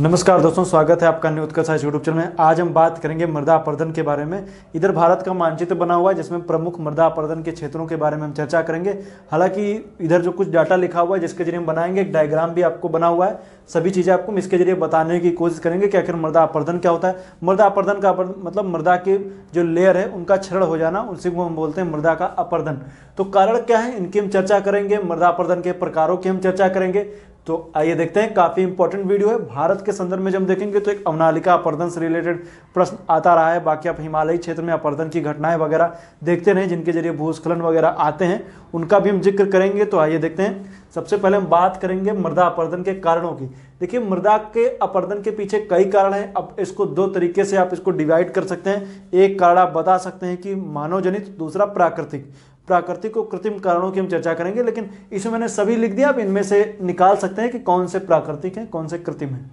नमस्कार दोस्तों स्वागत है आपका न्यूज उत्कर्ष यूट्यूब चैनल में आज हम बात करेंगे मृदा अपर्धन के बारे में इधर भारत का मानचित्र बना हुआ है जिसमें प्रमुख मृदा अपर्धन के क्षेत्रों के बारे में हम चर्चा करेंगे हालांकि इधर जो कुछ डाटा लिखा हुआ है जिसके जरिए हम बनाएंगे एक डायग्राम भी आपको बना हुआ है सभी चीज़ें आपको हम इसके जरिए बताने की कोशिश करेंगे कि आखिर मृदा अपर्दन क्या होता है मृदा अपर्दन का मतलब मृदा के जो लेयर है उनका क्षरण हो जाना उसी को हम बोलते हैं मृदा का अपर्धन तो कारण क्या है इनकी हम चर्चा करेंगे मृदा अपरदन के प्रकारों की हम चर्चा करेंगे तो आइए देखते हैं काफ़ी इंपॉर्टेंट वीडियो है भारत के संदर्भ में जब देखेंगे तो एक अवनालिका अपर्दन से रिलेटेड प्रश्न आता रहा है बाकी आप हिमालयी क्षेत्र में अपर्दन की घटनाएं वगैरह देखते रहे जिनके जरिए भूस्खलन वगैरह आते हैं उनका भी हम जिक्र करेंगे तो आइए देखते हैं सबसे पहले हम बात करेंगे मृदा अपर्दन के कारणों की देखिए मृदा के अपर्दन के पीछे कई कारण हैं अब इसको दो तरीके से आप इसको डिवाइड कर सकते हैं एक कारण आप बता सकते हैं कि मानव जनित दूसरा प्राकृतिक प्राकृतिक और कृत्रिम कारणों की हम चर्चा करेंगे लेकिन इसमें मैंने सभी लिख दिया आप इनमें से निकाल सकते हैं कि कौन से प्राकृतिक हैं कौन से कृत्रिम हैं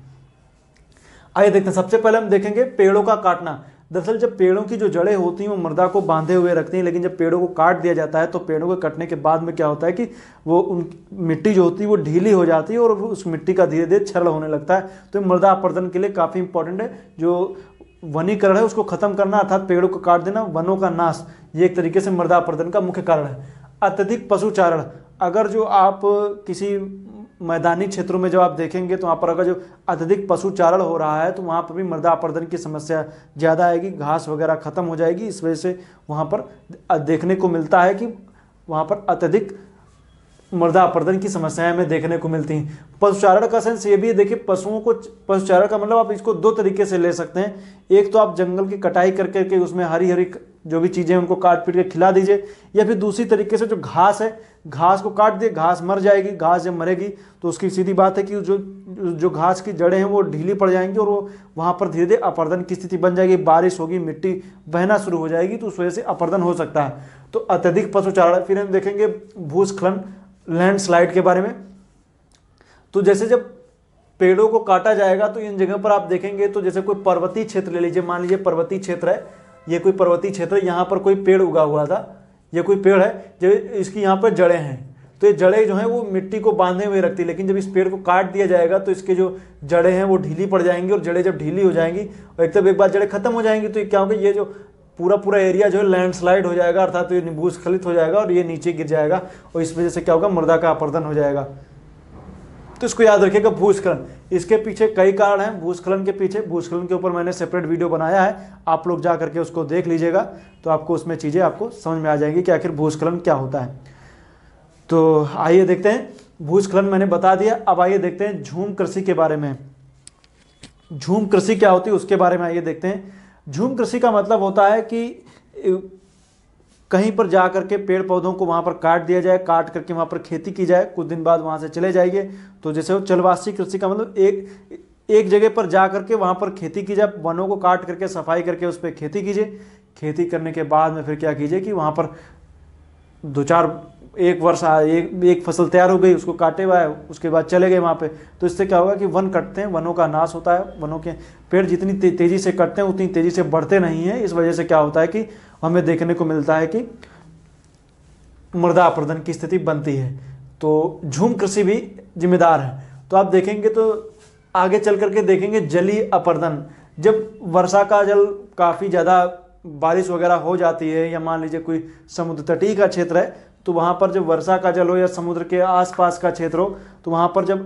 आइए देखते हैं सबसे पहले हम देखेंगे पेड़ों का काटना दरअसल जब पेड़ों की जो जड़ें होती हैं वो मृदा को बांधे हुए रखती हैं लेकिन जब पेड़ों को काट दिया जाता है तो पेड़ों के कटने के बाद में क्या होता है कि वो उन मिट्टी जो होती है वो ढीली हो जाती है और उस मिट्टी का धीरे धीरे छरल होने लगता है तो मृदा अपर्दन के लिए काफ़ी इंपॉर्टेंट है जो वनीकरण है उसको खत्म करना अर्थात पेड़ों को काट देना वनों का नाश ये एक तरीके से मृदा अपरदन का मुख्य कारण है अत्यधिक पशुचारण अगर जो आप किसी मैदानी क्षेत्रों में जब आप देखेंगे तो वहाँ पर अगर जो अत्यधिक पशुचारण हो रहा है तो वहाँ पर भी मृदा अपर्दन की समस्या ज़्यादा आएगी घास वगैरह ख़त्म हो जाएगी इस वजह से वहाँ पर देखने को मिलता है कि वहाँ पर अत्यधिक मृदा अपर्दन की समस्याएं हमें देखने को मिलती हैं पशुचारण का सेंस ये भी है देखिए पशुओं को पशुचारण का मतलब आप इसको दो तरीके से ले सकते हैं एक तो आप जंगल की कटाई कर करके उसमें हरी हरी जो भी चीज़ें उनको काट पीट के खिला दीजिए या फिर दूसरी तरीके से जो घास है घास को काट दिए घास मर जाएगी घास जब मरेगी तो उसकी सीधी बात है कि जो जो घास की जड़ें हैं वो ढीली पड़ जाएंगी और वो वहाँ पर धीरे धीरे अपर्दन की स्थिति बन जाएगी बारिश होगी मिट्टी बहना शुरू हो जाएगी तो उस वजह से अपर्दन हो सकता है तो अत्यधिक पशुचारण फिर हम देखेंगे भूस्खलन लैंडस्लाइड के बारे में तो जैसे जब पेड़ों को काटा जाएगा तो इन जगह पर आप देखेंगे तो जैसे कोई पर्वतीय क्षेत्र ले लीजिए मान लीजिए पर्वतीय क्षेत्र है ये कोई पर्वतीय क्षेत्र है यहाँ पर कोई पेड़ उगा हुआ था ये कोई पेड़ है जो इसकी यहाँ पर जड़ें हैं तो ये जड़ें जो हैं वो मिट्टी को बांधे हुए रखती है लेकिन जब इस पेड़ को काट दिया जाएगा तो इसके जो जड़ें हैं वो ढीली पड़ जाएंगी और जड़ें जब ढीली हो जाएंगी और एक तब एक बार जड़ें खत्म हो जाएंगी तो क्या होगा ये जो पूरा पूरा एरिया जो है लैंडस्लाइड हो जाएगा अर्थात तो ये भूस्खलित हो जाएगा और ये नीचे गिर जाएगा और इस वजह से क्या होगा मृदा का अपर्दन हो जाएगा तो इसको याद रखिएगा भूस्खलन इसके पीछे कई कारण हैं भूस्खलन के पीछे भूस्खलन के ऊपर मैंने सेपरेट वीडियो बनाया है आप लोग जा करके उसको देख लीजिएगा तो आपको उसमें चीज़ें आपको समझ में आ जाएंगी कि आखिर भूस्खलन क्या होता है तो आइए देखते हैं भूस्खलन मैंने बता दिया अब आइए देखते हैं झूम कृषि के बारे में झूम कृषि क्या होती है उसके बारे में आइए देखते हैं झूम कृषि का मतलब होता है कि कहीं पर जा करके पेड़ पौधों को वहाँ पर काट दिया जाए काट करके वहाँ पर खेती की जाए कुछ दिन बाद वहाँ से चले जाइए तो जैसे वो चलवासी कृषि का मतलब एक एक जगह पर जा करके वहाँ पर खेती की जाए वनों को काट करके सफाई करके उस पर खेती कीजिए खेती करने के बाद में फिर क्या कीजिए कि वहाँ पर दो चार एक वर्ष एक एक फसल तैयार हो गई उसको काटे हुआ है उसके बाद चले गए वहाँ पे तो इससे क्या होगा कि वन कटते हैं वनों का नाश होता है वनों के पेड़ जितनी ते, तेज़ी से कटते हैं उतनी तेज़ी से बढ़ते नहीं हैं इस वजह से क्या होता है कि हमें देखने को मिलता है कि मृदा अपर्दन की स्थिति बनती है तो झूम कृषि भी जिम्मेदार है तो आप देखेंगे तो आगे चल करके देखेंगे जली अपर्दन जब वर्षा का जल काफ़ी ज़्यादा बारिश वगैरह हो जाती है या मान लीजिए कोई समुद्र तटीय का क्षेत्र है तो वहाँ पर जब वर्षा का जल हो या समुद्र के आसपास का क्षेत्र हो तो वहाँ पर जब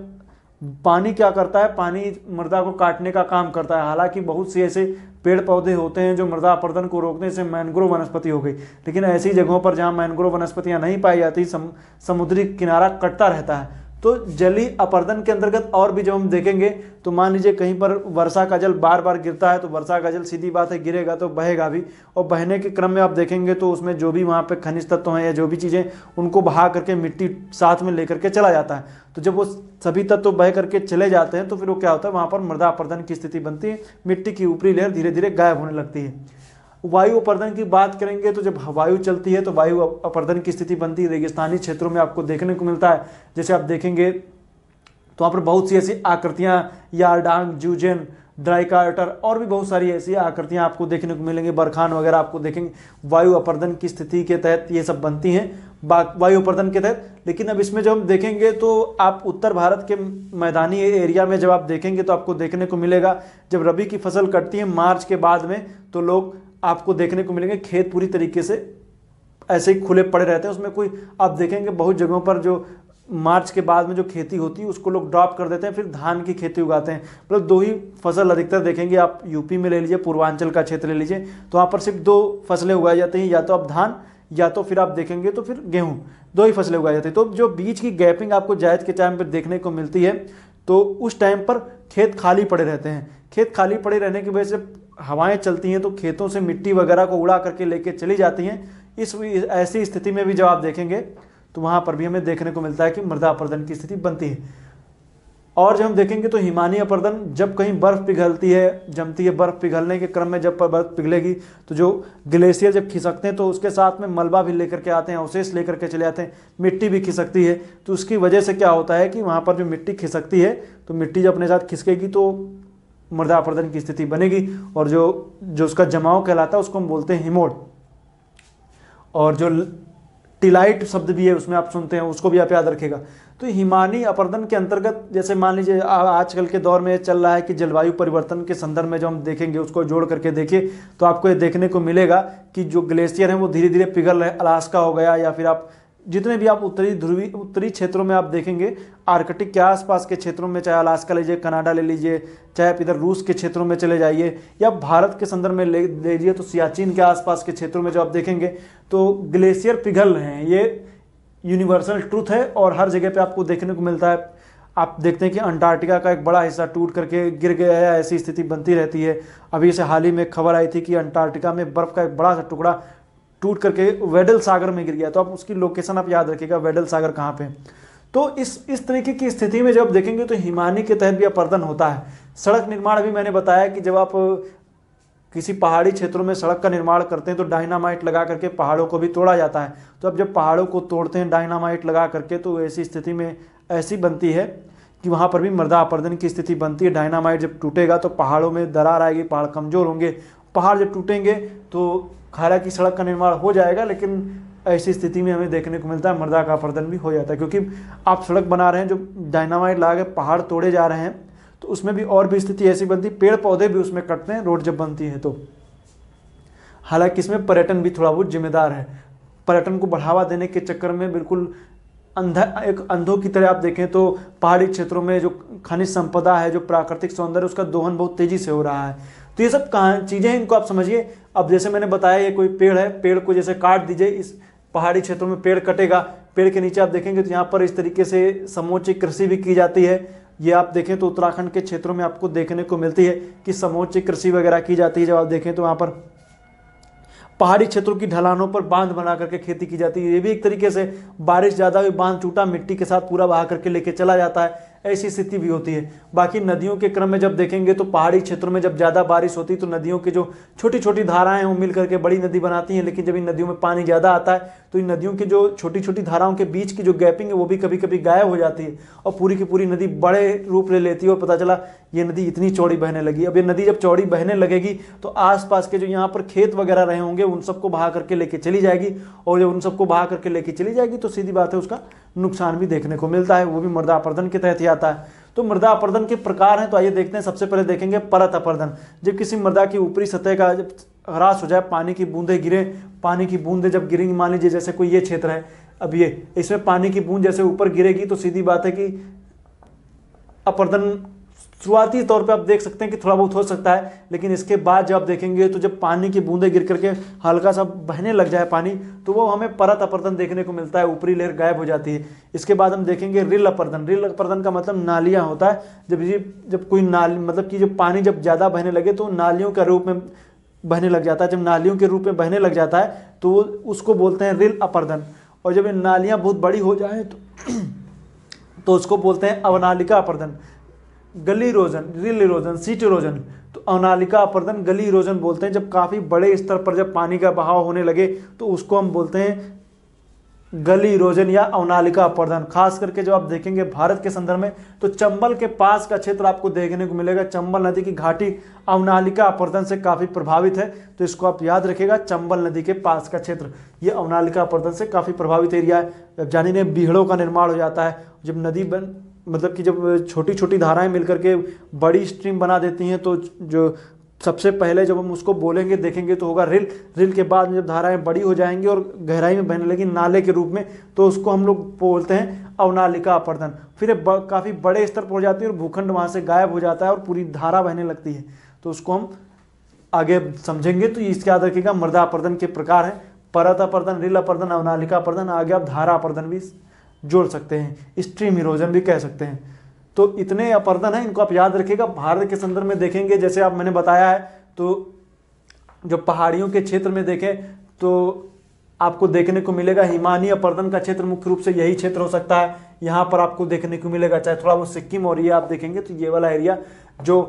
पानी क्या करता है पानी मृदा को काटने का काम करता है हालांकि बहुत से ऐसे पेड़ पौधे होते हैं जो मृदा अपर्दन को रोकने से मैनग्रोव वनस्पति हो गई लेकिन ऐसी जगहों पर जहाँ मैनग्रोव वनस्पतियाँ नहीं पाई जाती सम, समुद्री किनारा कटता रहता है तो जली अपर्दन के अंतर्गत और भी जब हम देखेंगे तो मान लीजिए कहीं पर वर्षा का जल बार बार गिरता है तो वर्षा का जल सीधी बात है गिरेगा तो बहेगा भी और बहने के क्रम में आप देखेंगे तो उसमें जो भी वहाँ पे खनिज तत्व हैं या जो भी चीज़ें उनको बहा करके मिट्टी साथ में लेकर के चला जाता है तो जब वो सभी तत्व बह करके चले जाते हैं तो फिर वो क्या होता है वहाँ पर मृदा अपर्दन की स्थिति बनती है मिट्टी की ऊपरी लेयर धीरे धीरे गायब होने लगती है वायु अपर्दन की बात करेंगे तो जब वायु चलती है तो वायु अपर्दन की स्थिति बनती है रेगिस्तानी क्षेत्रों में आपको देखने को मिलता है जैसे आप देखेंगे तो वहाँ पर बहुत सी ऐसी आकृतियाँ यारडांग जूजेन कार्टर और भी बहुत सारी ऐसी आकृतियाँ आपको देखने को मिलेंगी बरखान वगैरह आपको देखेंगे वायु अपर्दन की स्थिति के तहत ये सब बनती हैं वायु अपर्दन के तहत लेकिन अब इसमें जब हम देखेंगे तो आप उत्तर भारत के मैदानी एरिया में जब आप देखेंगे तो आपको देखने को मिलेगा जब रबी की फसल कटती है मार्च के बाद में तो लोग आपको देखने को मिलेंगे खेत पूरी तरीके से ऐसे ही खुले पड़े रहते हैं उसमें कोई आप देखेंगे बहुत जगहों पर जो मार्च के बाद में जो खेती होती है उसको लोग ड्रॉप कर देते हैं फिर धान की खेती उगाते हैं मतलब दो ही फसल अधिकतर देखेंगे आप यूपी में ले लीजिए पूर्वांचल का क्षेत्र ले लीजिए तो वहाँ पर सिर्फ दो फसलें उगाई जाती हैं या तो आप धान या तो फिर आप देखेंगे तो फिर गेहूँ दो ही फसलें उगाई जाती हैं तो जो बीज की गैपिंग आपको जायद के टाइम पर देखने को मिलती है तो उस टाइम पर खेत खाली पड़े रहते हैं खेत खाली पड़े रहने की वजह से हवाएं चलती हैं तो खेतों से मिट्टी वगैरह को उड़ा करके लेके चली जाती हैं इस ऐसी स्थिति में भी जब आप देखेंगे तो वहाँ पर भी हमें देखने को मिलता है कि मृदा अपर्दन की स्थिति बनती है और जब हम देखेंगे तो हिमानी अपर्दन जब कहीं बर्फ़ पिघलती है जमती है बर्फ़ पिघलने के क्रम में जब बर्फ़ पिघलेगी तो जो ग्लेशियर जब खिसकते हैं तो उसके साथ में मलबा भी लेकर के आते हैं अवशेष लेकर के चले आते हैं मिट्टी भी खिसकती है तो उसकी वजह से क्या होता है कि वहाँ पर जो मिट्टी खिसकती है तो मिट्टी जब अपने साथ खिसकेगी तो मृदा अपरदन की स्थिति बनेगी और जो जो उसका जमाव कहलाता है उसको हम बोलते हैं हिमोड और जो टिलाइट शब्द भी है उसमें आप सुनते हैं उसको भी आप याद रखेगा तो हिमानी अपर्दन के अंतर्गत जैसे मान लीजिए आजकल के दौर में चल रहा है कि जलवायु परिवर्तन के संदर्भ में जो हम देखेंगे उसको जोड़ करके देखिए तो आपको ये देखने को मिलेगा कि जो ग्लेशियर हैं वो धीरे धीरे पिघल रहे अलास्का हो गया या फिर आप जितने भी आप उत्तरी ध्रुवी उत्तरी क्षेत्रों में आप देखेंगे आर्कटिक के आसपास के क्षेत्रों में चाहे अलास्का लीजिए कनाडा ले लीजिए चाहे आप इधर रूस के क्षेत्रों में चले जाइए या भारत के संदर्भ में ले लीजिए तो सियाचिन के आसपास के क्षेत्रों में जो आप देखेंगे तो ग्लेशियर पिघल रहे हैं ये यूनिवर्सल ट्रूथ है और हर जगह पर आपको देखने को मिलता है आप देखते हैं कि अंटार्कटिका का एक बड़ा हिस्सा टूट करके गिर गया है ऐसी स्थिति बनती रहती है अभी से हाल ही में खबर आई थी कि अंटार्कटिका में बर्फ़ का एक बड़ा सा टुकड़ा टूट करके वेडल सागर में गिर गया तो आप उसकी लोकेशन आप याद रखिएगा वेडल सागर कहाँ पे तो इस इस तरीके की स्थिति में जब आप देखेंगे तो हिमानी के तहत भी अपर्दन होता है सड़क निर्माण अभी मैंने बताया कि जब आप किसी पहाड़ी क्षेत्रों में सड़क का निर्माण करते हैं तो डायनामाइट लगा करके पहाड़ों को भी तोड़ा जाता है तो अब जब पहाड़ों को तोड़ते हैं डायनामाइट लगा करके तो ऐसी स्थिति में ऐसी बनती है कि वहाँ पर भी मृदा अपर्दन की स्थिति बनती है डायनामाइट जब टूटेगा तो पहाड़ों में दरार आएगी पहाड़ कमज़ोर होंगे पहाड़ जब टूटेंगे तो हालांकि की सड़क का निर्माण हो जाएगा लेकिन ऐसी स्थिति में हमें देखने को मिलता है मृदा का अपर्दन भी हो जाता है क्योंकि आप सड़क बना रहे हैं जो डायनामाइट लगा के पहाड़ तोड़े जा रहे हैं तो उसमें भी और भी स्थिति ऐसी बनती पेड़ पौधे भी उसमें कटते हैं रोड जब बनती है तो हालांकि इसमें पर्यटन भी थोड़ा बहुत जिम्मेदार है पर्यटन को बढ़ावा देने के चक्कर में बिल्कुल अंधा एक अंधों की तरह आप देखें तो पहाड़ी क्षेत्रों में जो खनिज संपदा है जो प्राकृतिक सौंदर्य उसका दोहन बहुत तेज़ी से हो रहा है तो ये सब कहा चीज़ें हैं इनको आप समझिए अब जैसे मैंने बताया ये कोई पेड़ है पेड़ को जैसे काट दीजिए इस पहाड़ी क्षेत्रों में पेड़ कटेगा पेड़ के नीचे आप देखेंगे तो यहाँ पर इस तरीके से समोची कृषि भी की जाती है ये आप देखें तो उत्तराखंड के क्षेत्रों में आपको देखने को मिलती है कि समोची कृषि वगैरह की जाती है जब आप देखें तो वहाँ पर पहाड़ी क्षेत्रों की ढलानों पर बांध बना करके खेती की जाती है ये भी एक तरीके से बारिश ज़्यादा हुई बांध टूटा मिट्टी के साथ पूरा बहा करके लेके चला जाता है ऐसी स्थिति भी होती है बाकी नदियों के क्रम में जब देखेंगे तो पहाड़ी क्षेत्रों में जब ज़्यादा बारिश होती है तो नदियों के जो छोटी छोटी धाराएं हैं वो मिल करके बड़ी नदी बनाती हैं लेकिन जब इन नदियों में पानी ज़्यादा आता है तो इन नदियों की जो छोटी छोटी धाराओं के बीच की जो गैपिंग है वो भी कभी कभी गायब हो जाती है और पूरी की पूरी नदी बड़े रूप ले लेती है और पता चला ये नदी इतनी चौड़ी बहने लगी अब ये नदी जब चौड़ी बहने लगेगी तो आसपास के जो यहाँ पर खेत वगैरह रहे होंगे उन सबको बहा करके लेके चली जाएगी और जब उन सबको बहा करके लेके चली जाएगी तो सीधी बात है उसका नुकसान भी देखने को मिलता है वो भी मृदा अपर्दन के तहत ही आता है तो मृदा अपर्दन के प्रकार हैं तो आइए देखते हैं सबसे पहले देखेंगे परत अपर्दन जब किसी मृदा की ऊपरी सतह का जब ह्रास हो जाए पानी की बूंदे गिरे पानी की बूंदे जब गिरेंगी मान लीजिए जैसे कोई ये क्षेत्र है अब ये इसमें पानी की बूंद जैसे ऊपर गिरेगी तो सीधी बात है कि अपर्दन शुरुआती तौर पे आप देख सकते हैं कि थोड़ा बहुत हो सकता है लेकिन इसके बाद जब आप देखेंगे तो जब पानी की बूंदें गिर करके हल्का सा बहने लग जाए पानी तो वो हमें परत अपर्दन देखने को मिलता है ऊपरी लेयर गायब हो जाती है इसके बाद हम देखेंगे रिल अपर्दन रिल अपर्दन का मतलब नालियाँ होता है जब ये जब कोई नाली मतलब कि जब पानी जब ज़्यादा बहने लगे तो नालियों के रूप में बहने लग जाता है जब नालियों के रूप में बहने लग जाता है तो उसको बोलते हैं रिल अपर्दन और जब ये नालियाँ बहुत बड़ी हो जाए तो, तो उसको बोलते हैं अवनालिका अपर्दन gully erosion rill erosion sheet erosion तो अनालिका अपर्दन गली इरोजन बोलते हैं जब काफ़ी बड़े स्तर पर जब पानी का बहाव होने लगे तो उसको हम बोलते हैं गली इरोजन या अवनालिका अपर्दन खास करके जब आप देखेंगे भारत के संदर्भ में तो चंबल के पास का क्षेत्र आपको देखने को मिलेगा चंबल नदी की घाटी अवनालिका अपर्दन से काफ़ी प्रभावित है तो इसको आप याद रखिएगा चंबल नदी के पास का क्षेत्र ये अवनालिका अपर्दन से काफ़ी प्रभावित एरिया है जब जानी ने बीहड़ों का निर्माण हो जाता है जब नदी बन मतलब कि जब छोटी छोटी धाराएं मिलकर के बड़ी स्ट्रीम बना देती हैं तो जो सबसे पहले जब हम उसको बोलेंगे देखेंगे तो होगा रिल रिल के बाद जब धाराएं बड़ी हो जाएंगी और गहराई में बहने लगी नाले के रूप में तो उसको हम लोग बोलते हैं अवनालिका अपर्दन फिर काफ़ी बड़े स्तर पर हो जाती है और भूखंड वहाँ से गायब हो जाता है और पूरी धारा बहने लगती है तो उसको हम आगे समझेंगे तो इसके याद रखिएगा मृदा अपर्दन के प्रकार है परत अपर्दन रिल अपर्दन अवनालिका अपर्दन आगे अब धारा अपर्दन भी जोड़ सकते हैं स्ट्रीम इरोजन भी कह सकते हैं तो इतने अपर्दन हैं इनको आप याद रखिएगा भारत के संदर्भ में देखेंगे जैसे आप मैंने बताया है तो जो पहाड़ियों के क्षेत्र में देखें तो आपको देखने को मिलेगा हिमानी अपर्दन का क्षेत्र मुख्य रूप से यही क्षेत्र हो सकता है यहाँ पर आपको देखने को मिलेगा चाहे थोड़ा वो सिक्किम और ये आप देखेंगे तो ये वाला एरिया जो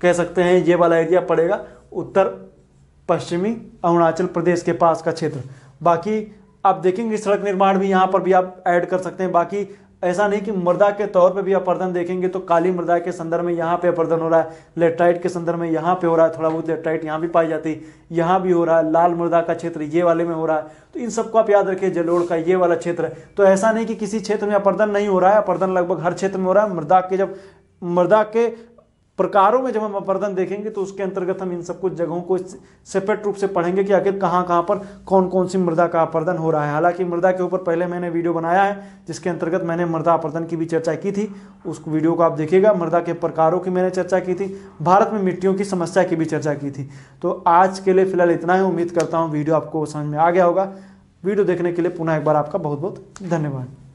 कह सकते हैं ये वाला एरिया पड़ेगा उत्तर पश्चिमी अरुणाचल प्रदेश के पास का क्षेत्र बाकी आप देखेंगे सड़क निर्माण भी यहाँ पर भी आप ऐड कर सकते हैं बाकी ऐसा नहीं कि मृदा के तौर पे भी अपर्दन देखेंगे तो काली मृदा के संदर्भ में यहाँ पे अपर्दन हो रहा है लेट्राइट के संदर्भ में यहाँ पे हो रहा है थोड़ा बहुत लेट्राइट यहाँ भी पाई जाती है यहाँ भी हो रहा है लाल मृदा का क्षेत्र ये वाले में हो रहा है तो इन सबको आप याद रखिए जलोड़ का ये वाला क्षेत्र तो ऐसा नहीं कि किसी क्षेत्र में अपर्दन नहीं हो रहा है अपर्दन लगभग हर क्षेत्र में हो रहा है मृदा के जब मृदा के प्रकारों में जब हम अपर्दन देखेंगे तो उसके अंतर्गत हम इन सब कुछ जगहों को सेपरेट रूप से पढ़ेंगे कि आखिर कहाँ कहाँ पर कौन कौन सी मृदा का अपर्दन हो रहा है हालांकि मृदा के ऊपर पहले मैंने वीडियो बनाया है जिसके अंतर्गत मैंने मृदा अपर्दन की भी चर्चा की थी उस वीडियो को आप देखिएगा मृदा के प्रकारों की मैंने चर्चा की थी भारत में मिट्टियों की समस्या की भी चर्चा की थी तो आज के लिए फिलहाल इतना ही उम्मीद करता हूँ वीडियो आपको समझ में आ गया होगा वीडियो देखने के लिए पुनः एक बार आपका बहुत बहुत धन्यवाद